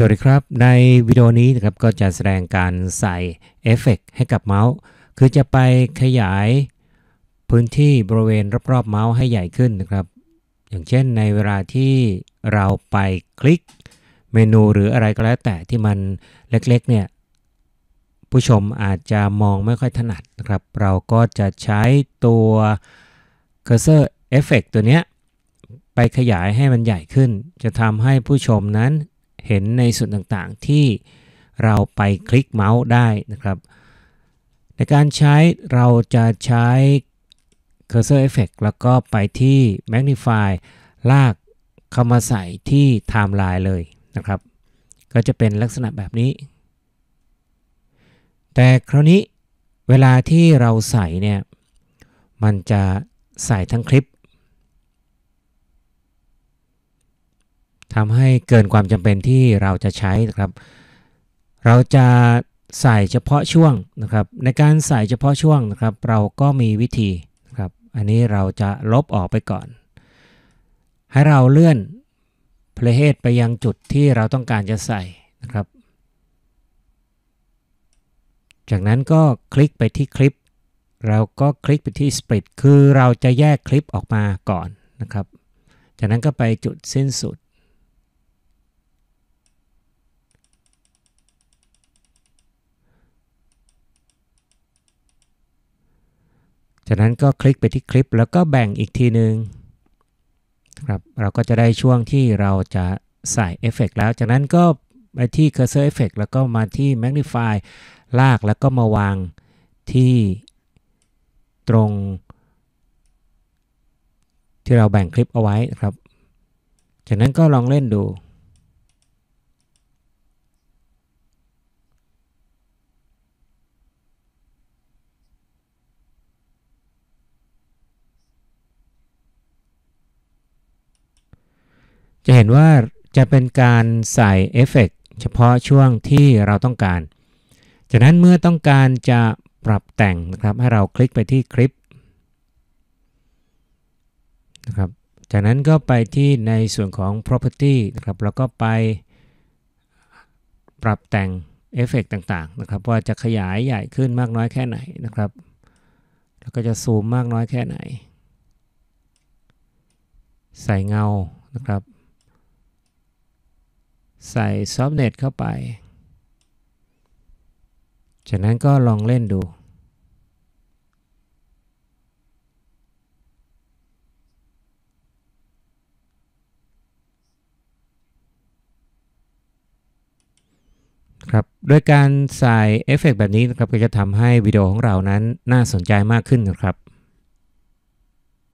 สวัสดีครับ ในวิดีโอนี้นะครับก็จะแสดงการใส่เอฟเฟกให้กับเมาส์ คือจะไปขยายพื้นที่บริเวณรอบๆเมาส์ให้ใหญ่ขึ้นนะครับ อย่างเช่นในเวลาที่เราไปคลิกเมนูหรืออะไรก็แล้วแต่ที่มันเล็กๆ เนี่ย ผู้ชมอาจจะมองไม่ค่อยถนัดนะครับ เราก็จะใช้ตัวเคอร์เซอร์เอฟเฟกตัวเนี้ย ไปขยายให้มันใหญ่ขึ้น จะทำให้ผู้ชมนั้นเห็นในส่วนต่างๆที่เราไปคลิกเมาส์ได้นะครับ ในการใช้เราจะใช้ Cursor Effect แล้วก็ไปที่ Magnify ลากเข้ามาใส่ที่ Timeline เลยนะครับ ก็จะเป็นลักษณะแบบนี้ แต่คราวนี้เวลาที่เราใส่เนี่ย มันจะใส่ทั้งคลิปทำให้เกินความจำเป็นที่เราจะใช้นะครับ เราจะใส่เฉพาะช่วงนะครับ ในการใส่เฉพาะช่วงนะครับ เราก็มีวิธีนะครับอันนี้เราจะลบออกไปก่อน ให้เราเลื่อนเพลเฮดไปยังจุดที่เราต้องการจะใส่นะครับ จากนั้นก็คลิกไปที่คลิป เราก็คลิกไปที่ split คือเราจะแยกคลิปออกมาก่อนนะครับ จากนั้นก็ไปจุดสิ้นสุดจากนั้นก็คลิกไปที่คลิปแล้วก็แบ่งอีกทีหนึง่งครับ เราก็จะได้ช่วงที่เราจะใส่เอฟเฟกแล้วจากนั้นก็ไปที่ Cursor Effect แล้วก็มาที่ Magnify ลากแล้วก็มาวางที่ตรง ที่เราแบ่งคลิปเอาไว้ครับ จากนั้นก็ลองเล่นดูจะเห็นว่าจะเป็นการใส่เอฟเฟกเฉพาะช่วงที่เราต้องการ จากนั้นเมื่อต้องการจะปรับแต่งนะครับ ให้เราคลิกไปที่คลิปนะครับ จากนั้นก็ไปที่ในส่วนของ property นะครับแล้วก็ไปปรับแต่งเอฟเฟกต่างๆ นะครับ ว่าจะขยายใหญ่ขึ้นมากน้อยแค่ไหนนะครับ แล้วก็จะซูมมากน้อยแค่ไหน ใส่เงานะครับใส่ซอฟเน็ตเข้าไป จากนั้นก็ลองเล่นดู ครับโดยการใส่เอฟเฟกแบบนี้นะครับ ก็จะทำให้วิดีโอของเรานั้นน่าสนใจมากขึ้นนะครับ